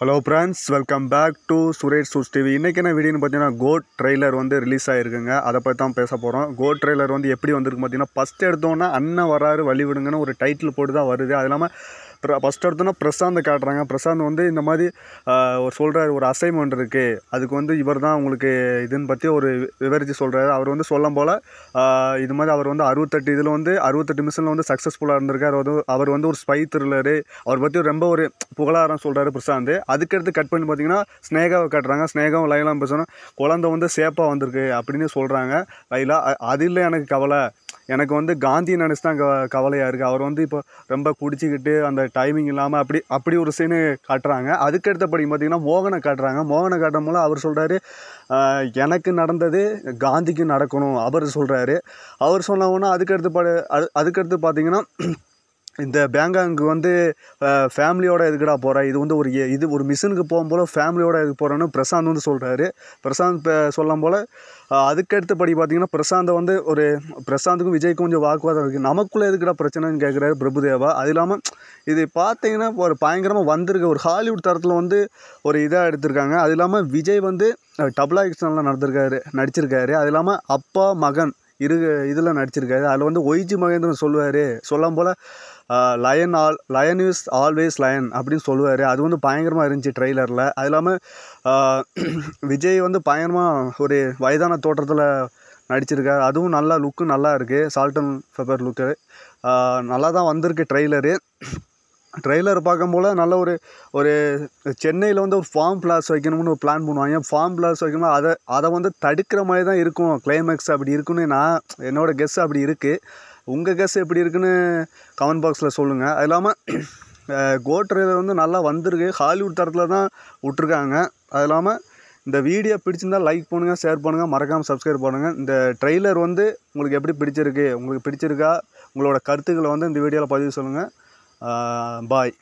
hello friends welcome back to Suresh chooses TV இன்றைக்கான வீடியோன்னு பார்த்தீங்கன்னா கோட் ட்ரெய்லர் வந்து ரிலீஸ் ஆகிருக்குங்க அதை பற்றி தான் பேச போகிறோம் கோட் ட்ரெய்லர் வந்து எப்படி வந்திருக்கு பார்த்தீங்கன்னா ஃபஸ்ட் எடுத்தோன்னா அண்ணன் வராரு வழி விடுங்கன்னு ஒரு டைட்டில் போட்டு தான் வருது அது இல்லாமல் ஃபஸ்ட் எடுத்தோன்னா பிரசாந்தை காட்டுறாங்க பிரசாந்த் வந்து இந்த மாதிரி ஒரு சொல்கிறார் ஒரு அசைன்மெண்ட் இருக்குது அதுக்கு வந்து இவர் தான் உங்களுக்கு இதுன்னு பற்றி ஒரு விவரித்து சொல்கிறாரு அவர் வந்து சொல்லும் போல் இது மாதிரி அவர் வந்து அறுபத்தெட்டு இதில் வந்து அறுபத்தெட்டு மிஷனில் வந்து சக்ஸஸ்ஃபுல்லாக இருந்திருக்கார் வந்து அவர் வந்து ஒரு ஸ்பை த்ரில்லரு அவர் பற்றி ரொம்ப ஒரு புகழாரம் சொல்கிறாரு பிரசாந்த் அதுக்கடுத்து கட் பண்ணி பார்த்தீங்கன்னா ஸ்னேகாவை காட்டுறாங்க ஸ்னேகாவும் லைலாம் பேசணும் குழந்தை வந்து சேஃபாக வந்திருக்கு அப்படின்னு சொல்கிறாங்க லைலா அது இல்லை எனக்கு கவலை எனக்கு வந்து காந்தி நினச்சி தான் க கவலையாக இருக்குது அவர் வந்து இப்போ ரொம்ப குடிச்சிக்கிட்டு அந்த டைமிங் இல்லாமல் அப்படி அப்படி ஒரு சீனு காட்டுறாங்க அதுக்கடுத்தபடி பார்த்திங்கன்னா மோகனை காட்டுறாங்க மோகனை காட்டும் மூலம் அவர் சொல்கிறாரு எனக்கு நடந்தது காந்திக்கு நடக்கணும் அவர் சொல்கிறாரு அவர் சொன்னவொன்னா அதுக்கடுத்து அது அதுக்கடுத்து பார்த்திங்கன்னா இந்த பேங்காங்கு வந்து ஃபேமிலியோடு எதுக்குடா போகிறேன் இது வந்து ஒரு இது ஒரு மிஷினுக்கு போகும்போல ஃபேமிலியோடு எதுக்கு போகிறேன்னு பிரசாந்த் வந்து சொல்கிறாரு பிரசாந்த் சொல்லும் போல் அதுக்கடுத்தபடி பார்த்திங்கன்னா பிரசாந்தை வந்து ஒரு பிரசாந்துக்கும் விஜய்க்கும் கொஞ்சம் வாக்குவாதம் இருக்குது நமக்குள்ளே எதுக்குடா பிரச்சனைன்னு கேட்குறாரு பிரபுதேவா அது இல்லாமல் இது பார்த்திங்கன்னா ஒரு பயங்கரமாக வந்திருக்க ஒரு ஹாலிவுட் தரத்தில் வந்து ஒரு இதாக எடுத்திருக்காங்க அது இல்லாமல் விஜய் வந்து டபுளா எக்ஸ்டனில் நடந்திருக்காரு நடிச்சிருக்காரு அது இல்லாமல் அப்பா மகன் இரு இதில் நடிச்சிருக்காரு அதில் வந்து ஒய்ஜி மகேந்திரன் சொல்லுவார் சொல்லும் போல் lion all lion is always lion அப்படின்னு சொல்லுவார் அது வந்து பயங்கரமாக இருந்துச்சு ட்ரெய்லரில் அது இல்லாமல் விஜய் வந்து பயங்கரமாக ஒரு வயதான தோற்றத்தில் நடிச்சிருக்காரு அதுவும் நல்லா லுக்கு நல்லா இருக்குது சால்ட் அண்ட் பெப்பர் லுக்கு நல்லா தான் வந்திருக்கு ட்ரெய்லரு ட்ரெய்லர் பார்க்கும் போல் நல்ல ஒரு ஒரு சென்னையில் வந்து ஒரு ஃபார்ம் பிளாஸ் வைக்கணும்னு ஒரு பிளான் பண்ணுவாங்க ஃபார்ம் பிளாஸ் வைக்கணும் அதை அதை வந்து தடுக்கிற மாதிரி தான் இருக்கும் கிளைமேக்ஸ் அப்படி இருக்குன்னு நான் என்னோடய கெஸ் அப்படி இருக்குது உங்கள் கெஸ் எப்படி இருக்குன்னு கமெண்ட் பாக்ஸில் சொல்லுங்கள் அது இல்லாமல் கோட் ட்ரைலர் வந்து நல்லா வந்திருக்கு ஹாலிவுட் தரத்தில் தான் விட்ருக்காங்க அது இல்லாமல் இந்த வீடியோ பிடிச்சிருந்தால் லைக் பண்ணுங்கள் ஷேர் பண்ணுங்கள் மறக்காமல் சப்ஸ்கிரைப் பண்ணுங்கள் இந்த ட்ரெய்லர் வந்து உங்களுக்கு எப்படி பிடிச்சிருக்கு உங்களுக்கு பிடிச்சிருக்கா உங்களோட கருத்துக்களை வந்து இந்த வீடியோவில் பதிவு சொல்லுங்கள் பாய்